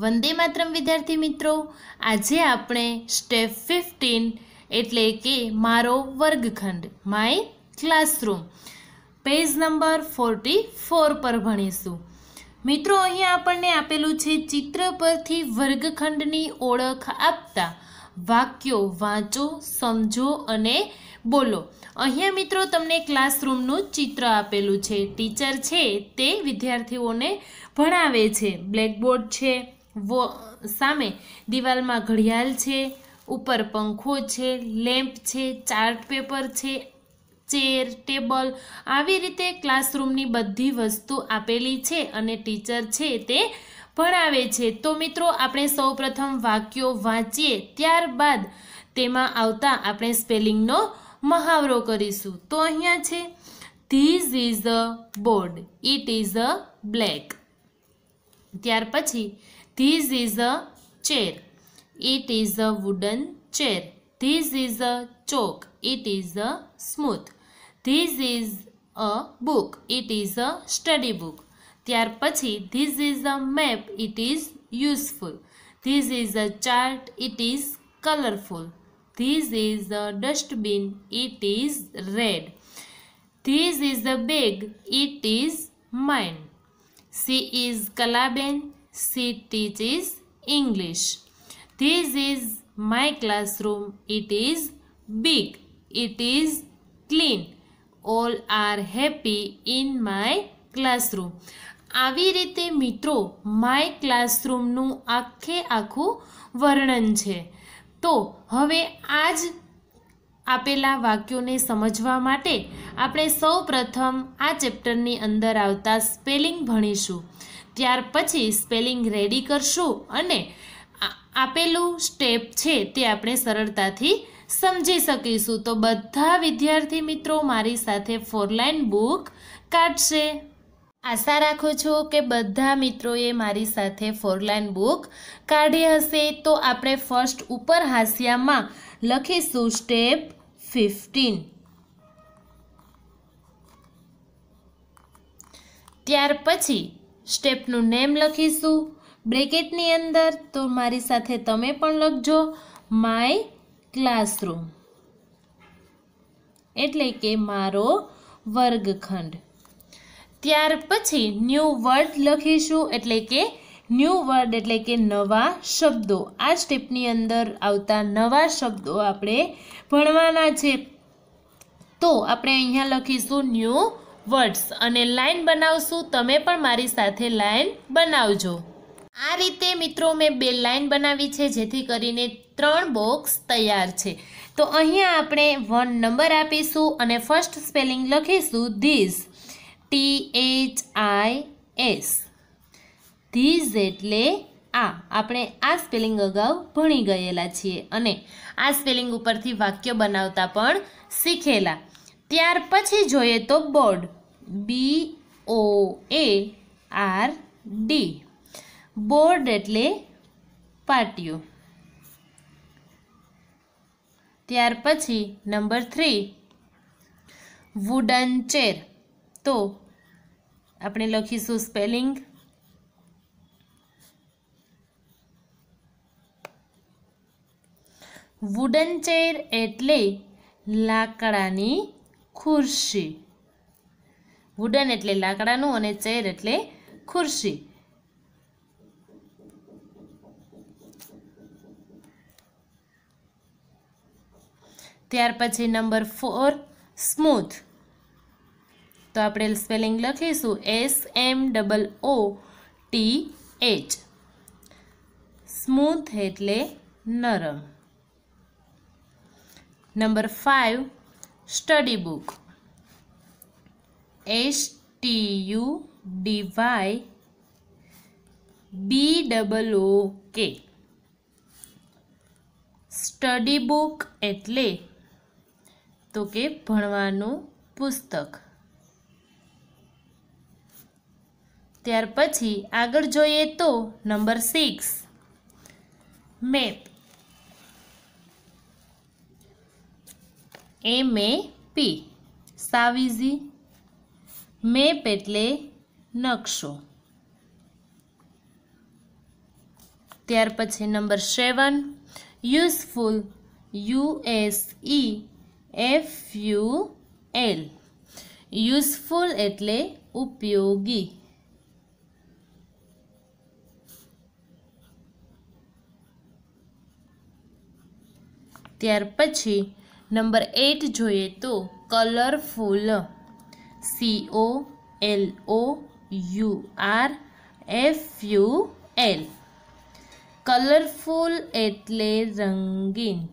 વંદે માતરમ વિદ્યાર્થી મિત્રો આજે આપણે સ્ટેપ ફિફ્ટીન એટલે કે મારો વર્ગખંડ my classroom page number forty four પર ભણીશું મિત્રો અહીંયા આપણને આપેલું છે ચિત્ર પરથી વર્ગખંડની ઓળખ આપતા વાક્યો વાંચો સમજો અને બોલો અહીંયા મિત્રો તમને ક્લાસરૂમનું ચિત્ર આપેલું છે ટીચર છે તે વિદ્યાર્થીઓને ભણાવે છે બ્લેકબોર્ડ છે વો સામે દિવાલમાં ઘડિયાળ છે ઉપર પંખો છે લેમ્પ છે ચાર્ટ પેપર છે ચેર ટેબલ આવી રીતે ક્લાસરૂમની બધી વસ્તુ આપેલી છે અને ટીચર છે તે ભણાવે છે તો મિત્રો આપણે સૌપ્રથમ વાક્યો વાંચીએ ત્યારબાદ તેમાં આવતા આપણે સ્પેલિંગનો મહાવરો કરીશું તો અહીંયા છે this is a board it is a black ત્યાર પછી This is a chair. It is a wooden chair. This is a chalk. It is a smooth. This is a book. It is a study book. ત્યાર પછી This is a map. It is useful. This is a chart. It is colourful. This is a dustbin. It is red. This is a bag. It is mine. She is is she teaches English. This is my classroom. It is big. It is clean. All are happy in my classroom. આવી રીતે મિત્રો my ક્લાસરૂમનું આખે આખું વર્ણન છે તો હવે આ જ આપેલા વાક્યોને સમજવા માટે આપણે સૌ પ્રથમ આ ચેપ્ટરની અંદર આવતા સ્પેલિંગ ભણીશું ત્યાર પછી સ્પેલિંગ રેડી કરશું અને આપેલું સ્ટેપ છે તે આપણે સરળતાથી સમજી શકીશું તો બધા વિદ્યાર્થી મિત્રો મારી સાથે ફોરલાઇન બુક કાઢશે આશા રાખું છું કે બધા મિત્રોએ મારી સાથે ફોરલાઇન બુક કાઢી હશે તો આપણે ફર્સ્ટ ઉપર હાસ્યામાં લખીશું સ્ટેપ ફિફ્ટીન ત્યાર પછી સ્ટેપનું નેમ લખીશું બ્રેકેટની અંદર તો મારી સાથે તમે પણ લખજો માય ક્લાસરૂમ એટલે કે મારો વર્ગખંડ ત્યાર પછી ન્યૂ વર્ડ લખીશું એટલે કે ન્યૂ વર્ડ એટલે કે નવા શબ્દો આ સ્ટેપની અંદર આવતા નવા શબ્દો આપણે ભણવાના છે તો આપણે અહીંયા લખીશું ન્યૂ વર્ડ્સ અને લાઇન બનાવશું તમે પણ મારી સાથે લાઇન બનાવજો આ રીતે મિત્રો મેં બે લાઇન બનાવી છે જેથી કરીને ત્રણ બોક્સ તૈયાર છે તો અહીંયા આપણે વન નંબર આપીશું અને ફર્સ્ટ સ્પેલિંગ લખીશું this T H I S this એટલે આ આપણે આ સ્પેલિંગ અગાઉ ભણી ગયેલા છીએ અને આ સ્પેલિંગ ઉપરથી વાક્ય બનાવતા પણ શીખેલા ત્યાર પછી જોઈએ તો board B O A R D board એટલે પાટિયો ત્યાર પછી નંબર થ્રી વુડન ચેર તો આપણે લખીશું સ્પેલિંગ વુડન ચેર એટલે લાકડાની ખુરશી વુડન એટલે લાકડાનું અને ચેર એટલે ખુરશી ત્યાર પછી નંબર ફોર સ્મૂથ તો આપણે સ્પેલિંગ લખીશું S M double O T H smooth એટલે નરમ number five study book S T U D Y B double O K study book એટલે તો કે ભણવાનું પુસ્તક ત્યાર પછી આગળ જોઈએ તો number six map M A P सावजी मे पेटले नक्शो ત્યાર પછી number 7 useful u s e f u l useful એટલે ઉપયોગી ત્યાર પછી नंबर एट जो है तो colourful C O L O U R F U L colourful एटले रंगीन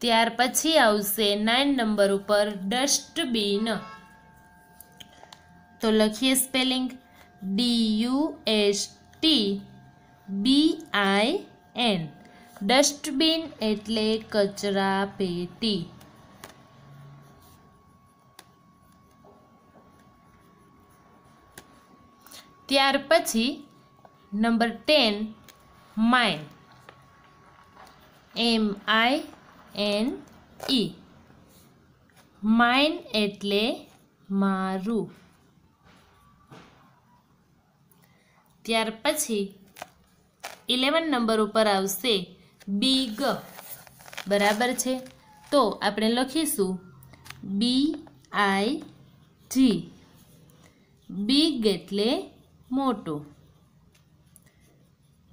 त्यार पी आइन नंबर पर डस्टबीन तो लखीए spelling D U S T B I N dustbin એટલે કચરા પેટી ત્યાર પછી number ten mine M I N E mine એટલે મારું ત્યાર પછી ઇલેવન નંબર ઉપર આવશે બીગ બરાબર છે તો આપણે લખીશું બી આઈ જી બિગ એટલે મોટો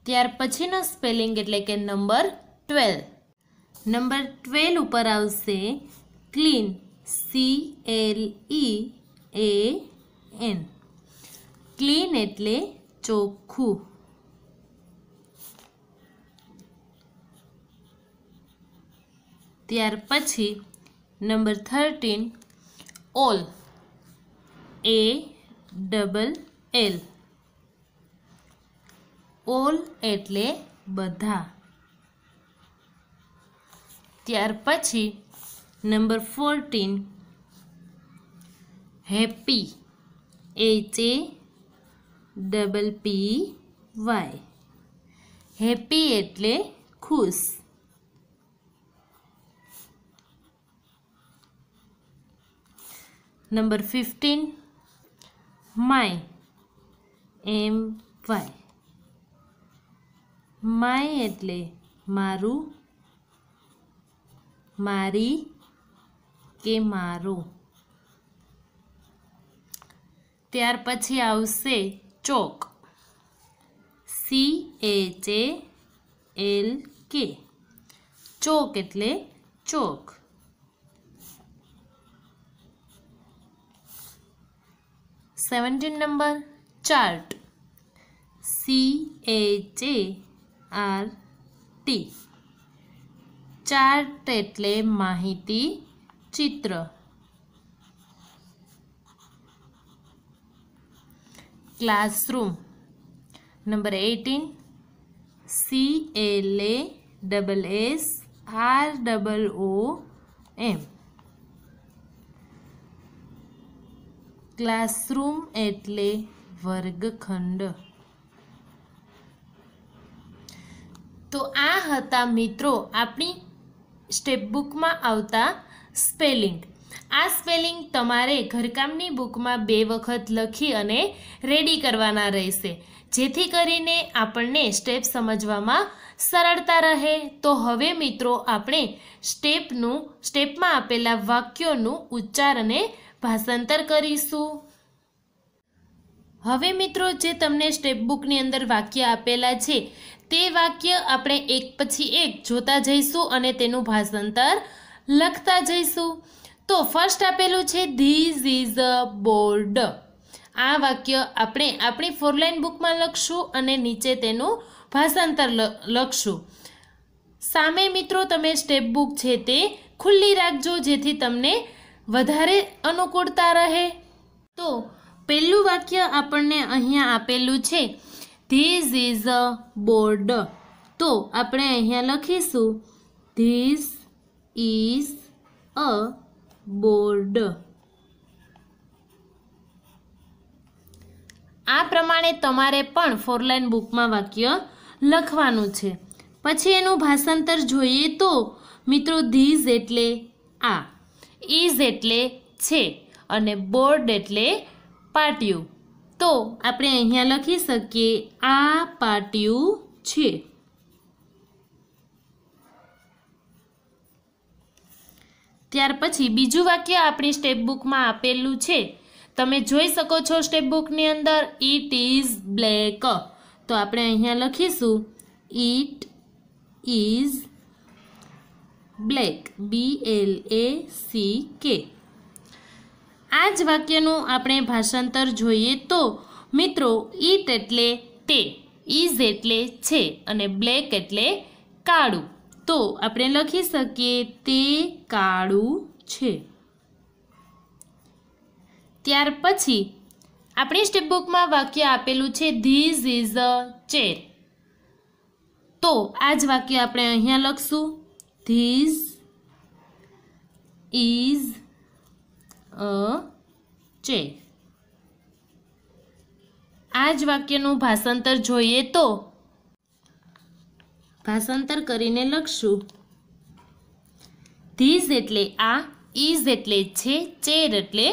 ત્યાર પછીનો સ્પેલિંગ એટલે કે નંબર ટ્વેલ નંબર ટ્વેલ ઉપર આવશે clean C L E A N clean એટલે ચોખ્ખું त्यार पी नंबर थर्टीन ओल ए डबल एल ओल एटले बधा त्यार पी number fourteen happy H A double P Y happy एटले खुश number fifteen my M Y my એટલે મારું મારી કે મારો ત્યાર પછી આવશે chalk C H A L K chalk એટલે chalk 17 number chart C A R T chart એટલે માહિતી ચિત્ર classroom number 18 C L A S S R O O M classroom એટલે વર્ગખંડ તો આ હતા મિત્રો આપણી સ્ટેપ બુકમાં આવતા સ્પેલિંગ આ સ્પેલિંગ તમારે ઘરકામની બુકમાં બે વખત લખી અને રેડી કરવાના રહેશે જેથી કરીને આપણને સ્ટેપ સમજવામાં સરળતા રહે તો હવે મિત્રો આપણે સ્ટેપનું સ્ટેપમાં આપેલા વાક્યોનું ઉચ્ચાર અને ભાષાંતર કરીશું હવે મિત્રો જે તમને સ્ટેપ બુકની અંદર વાક્ય આપેલા છે તે વાક્ય આપણે એક પછી એક જોતા જઈશું અને તેનું ભાષાંતર લખતા જઈશું તો ફર્સ્ટ આપેલું છે ધીઝ ઇઝ અ બોર્ડ આ વાક્ય આપણે આપણી ફોરલાઇન બુકમાં લખશું અને નીચે તેનું ભાષાંતર લખશું સામે મિત્રો તમે સ્ટેપ બુક છે તે ખુલ્લી રાખજો જેથી તમને વધારે અનુકૂળતા રહે તો પહેલું વાક્ય આપણને અહીંયા આપેલું છે ધીઝ ઇઝ અ બોર્ડ તો આપણે અહીંયા લખીશું ધીઝ ઇઝ અ બોર્ડ આ પ્રમાણે તમારે પણ ફોરલાઈન બુકમાં વાક્ય લખવાનું છે પછી એનું ભાષાંતર જોઈએ તો મિત્રો ધીઝ એટલે આ ઇઝ એટલે છે અને બોર્ડ એટલે પાટિયું તો આપણે અહીંયા લખી શકીએ આ પાટિયું છે ત્યાર પછી બીજું વાક્ય આપણી સ્ટેપ બુકમાં આપેલું છે તમે જોઈ શકો છો સ્ટેપ બુકની અંદર ઇટ ઇઝ બ્લેક તો આપણે અહીંયા લખીશું it is black B L A C K આ જ વાક્યનું આપણે ભાષાંતર જોઈએ તો મિત્રો ઈટ એટલે તે ઇઝ એટલે છે અને બ્લેક એટલે કાળું તો આપણે લખી શકીએ તે કાળું છે ત્યાર પછી આપણી સ્ટેપ બુકમાં વાક્ય આપેલું છે ધીઝ ઇઝ અ ચેર તો આ જ વાક્ય આપણે અહીંયા લખશું ધીસ ઇઝ અ ચેક આ જ વાક્યનું ભાષાંતર જોઈએ તો ભાષાંતર કરીને લખશું ધીઝ એટલે આ ઇઝ એટલે છે ચેર એટલે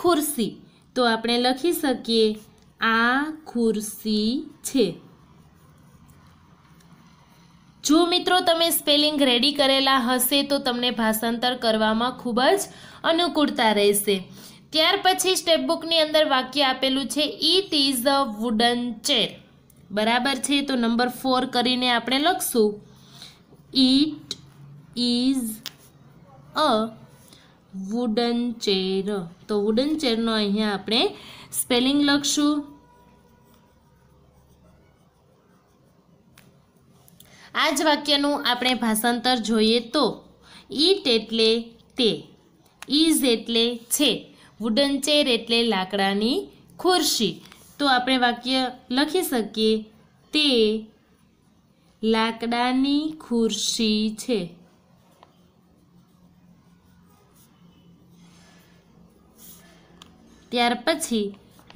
ખુરશી તો આપણે લખી શકીએ આ ખુરશી છે જો મિત્રો તમે સ્પેલિંગ રેડી કરેલા હશે તો તમને ભાષાંતર કરવામાં ખૂબ જ અનુકૂળતા રહેશે ત્યાર પછી સ્ટેપ બુકની અંદર વાક્ય આપેલું છે it is a wooden chair બરાબર છે તો નંબર ફોર કરીને આપણે લખશું it is a wooden chair તો વુડન ચેરનો અહીંયા આપણે સ્પેલિંગ લખશું આ જ વાક્યનું આપણે ભાષાંતર જોઈએ તો ઈટ એટલે તે ઇઝ એટલે છે વુડન ચેર એટલે લાકડાની ખુરશી તો આપણે વાક્ય લખી શકીએ તે લાકડાની ખુરશી છે ત્યાર પછી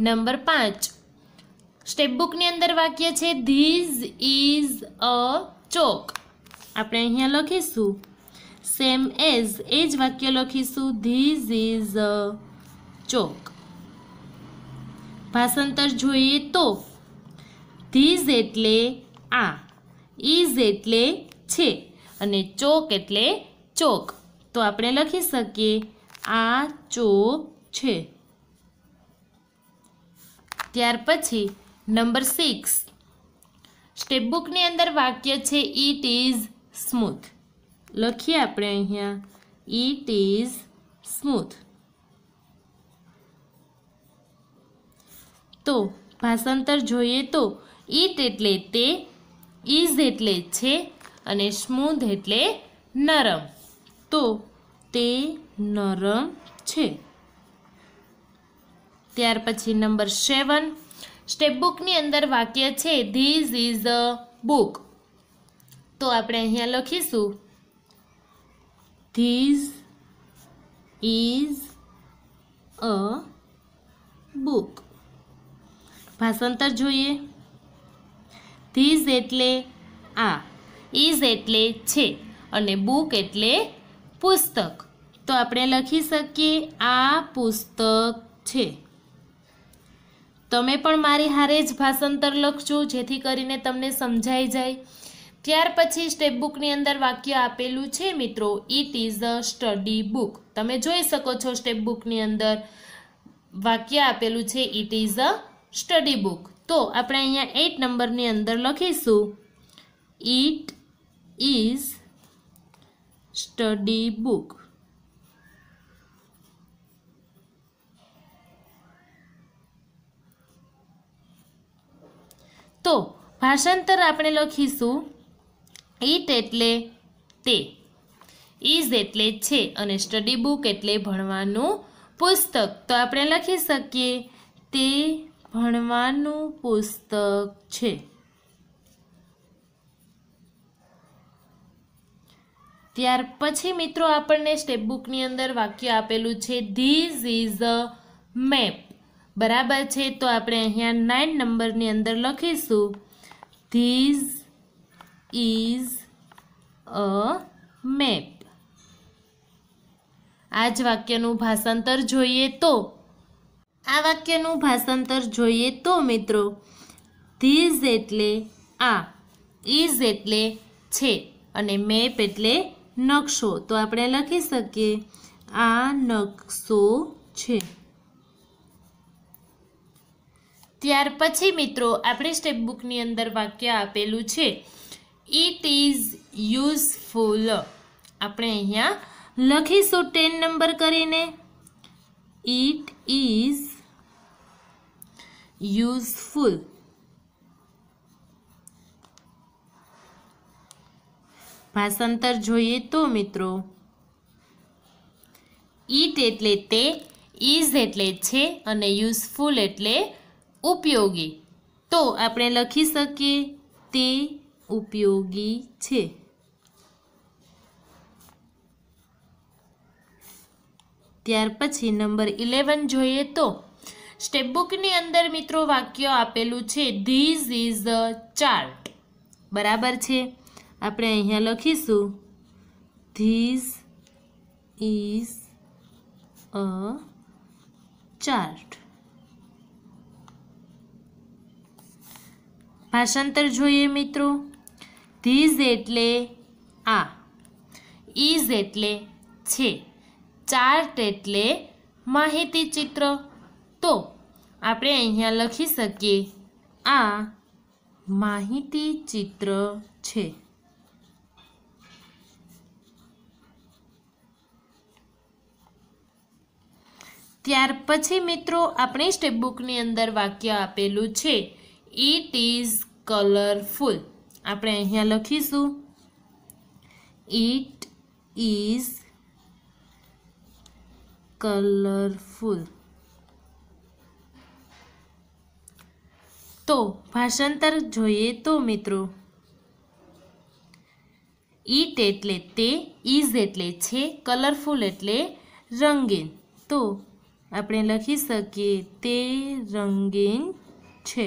નંબર પાંચ સ્ટેપ બુકની અંદર વાક્ય છે ધીઝ ઇઝ અ ચોક આપણે અહીંયા લખીશું સેમ એઝ એ જ વાક્ય લખીશું ધીઝ ઇઝ અ ચોક ભાષાંતર જોઈએ તો ધીઝ એટલે આ ઇઝ એટલે છે અને ચોક એટલે ચોક તો આપણે લખી શકીએ આ ચોક છે ત્યાર પછી નંબર સિક્સ સ્ટેપ બુકની અંદર વાક્ય છે ઇટ ઇઝ સ્મૂથ લખીએ આપણે અહીંયા ઇટ ઇઝ સ્મૂથ તો ભાષાંતર જોઈએ તો ઇટ એટલે તે ઇઝ એટલે છે અને સ્મૂધ એટલે નરમ તો તે નરમ છે ત્યાર પછી નંબર સેવન સ્ટેપ બુકની અંદર વાક્ય છે ધીઝ ઇઝ અ બુક તો આપણે અહીંયા લખીશું ધીઝ ઇઝ અ બુક ભાષાંતર જોઈએ ધીઝ એટલે આ ઇઝ એટલે છે અને બુક એટલે પુસ્તક તો આપણે લખી શકીએ આ પુસ્તક છે તમે પણ મારી હારે જ ભાષાંતર લખજો જેથી કરીને તમને સમજાઈ જાય ત્યાર પછી સ્ટેપ બુકની અંદર વાક્ય આપેલું છે મિત્રો it is a study book તમે જોઈ શકો છો સ્ટેપ બુકની અંદર વાક્ય આપેલું છે it is a study book તો આપણે અહીંયા એટ નંબરની અંદર લખીશું ઇટ ઇઝ સ્ટડી બુક તો ભાષાંતર આપણે લખીશું ઇટ એટલે તે ઇઝ એટલે છે અને સ્ટડી બુક એટલે ભણવાનું પુસ્તક તો આપણે લખી શકીએ તે ભણવાનું પુસ્તક છે ત્યાર પછી મિત્રો આપણને સ્ટેપ બુકની અંદર વાક્ય આપેલું છે ધીઝ ઇઝ અ મેપ બરાબર છે તો આપણે અહીંયા નાઇન નંબરની અંદર લખીશું ધીઝ ઇઝ અ મેપ આ જ વાક્યનું ભાષાંતર જોઈએ તો આ વાક્યનું ભાષાંતર જોઈએ તો મિત્રો ધીઝ એટલે આ ઇઝ એટલે છે અને મેપ એટલે નકશો તો આપણે લખી શકીએ આ નકશો છે ત્યાર પછી મિત્રો આપણે સ્ટેપ બુકની અંદર વાક્ય આપેલું છે ઇટ ઇઝ યુઝફુલ આપણે અહીંયા લખીશું ટેન નંબર કરીને ઇટ ઇઝ યુઝફુલ ભાષાંતર જોઈએ તો મિત્રો ઇટ એટલે તે ઇઝ એટલે છે અને યુઝફુલ એટલે ઉપયોગી તો આપણે લખી શકીએ તે ઉપયોગી છે ત્યાર પછી નંબર ઇલેવન જોઈએ તો સ્ટેપબુકની અંદર મિત્રો વાક્ય આપેલું છે ધીઝ ઇઝ અ ચાર્ટ બરાબર છે આપણે અહીંયા લખીશું ધીઝ ઇઝ અ ચાર્ટ ભાષાંતર જોઈએ મિત્રો ધીઝ એટલે આ ઇઝ એટલે છે ચાર્ટ એટલે માહિતી ચિત્ર તો આપણે અહીંયા લખી શકીએ આ માહિતી ચિત્ર છે ત્યાર પછી મિત્રો આપણી સ્ટેપ બુકની અંદર વાક્ય આપેલું છે ઇટ ઇઝ કલરફુલ આપણે અહીંયા લખીશું ઇટ ઇઝ કલરફુલ તો ભાષાંતર જોઈએ તો મિત્રો ઇટ એટલે તે ઇઝ એટલે છે કલરફુલ એટલે રંગીન તો આપણે લખી શકીએ તે રંગીન છે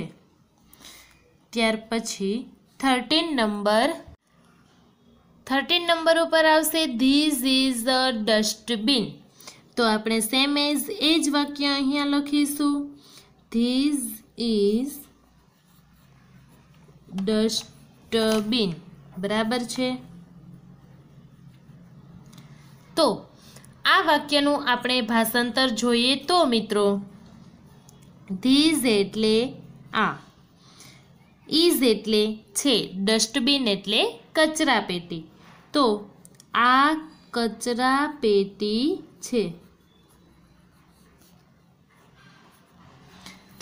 ત્યાર પછી થર્ટીન નંબર થર્ટીન નંબર ઉપર આવશે ધીઝ ઇઝ અ ડસ્ટબિન તો આપણે સેમ એઝ એ જ વાક્ય અહીંયા લખીશું ધીઝ ઇઝ ડસ્ટબિન બરાબર છે તો આ વાક્યનું આપણે ભાષાંતર જોઈએ તો મિત્રો ધીઝ એટલે આ ઇઝ એટલે છે ડસ્ટબિન એટલે કચરા પેટી તો આ કચરા પેટી છે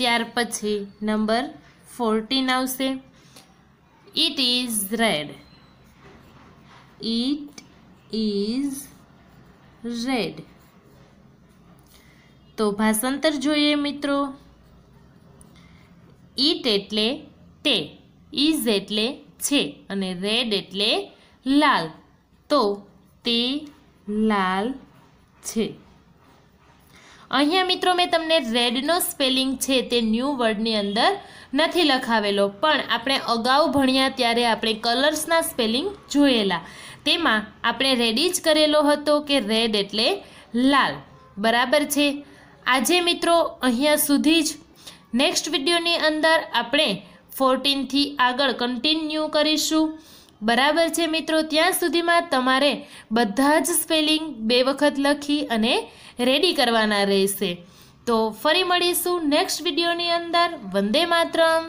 ત્યાર પછી નંબર ફોર્ટીન આવશે it is red it is red તો ભાષાંતર જોઈએ મિત્રો ઇટ એટલે તે ઇઝ એટલે છે અને રેડ એટલે લાલ તો તે લાલ છે અહીંયા મિત્રો મેં તમને રેડનો સ્પેલિંગ છે તે ન્યૂ વર્ડની અંદર નથી લખાવેલો પણ આપણે અગાઉ ભણ્યા ત્યારે આપણે કલર્સના સ્પેલિંગ જોયેલા તેમાં આપણે રેડી જ કરેલો હતો કે રેડ એટલે લાલ બરાબર છે આજે મિત્રો અહીંયા સુધી જ નેક્સ્ટ વિડીયોની અંદર આપણે ફોર્ટીનથી આગળ કન્ટિન્યુ કરીશું બરાબર છે મિત્રો ત્યાં સુધીમાં તમારે બધા જ સ્પેલિંગ બે વખત લખી અને રેડી કરવાના રહેશે તો ફરી મળીશું નેક્સ્ટ વિડીયોની અંદર વંદે માતરમ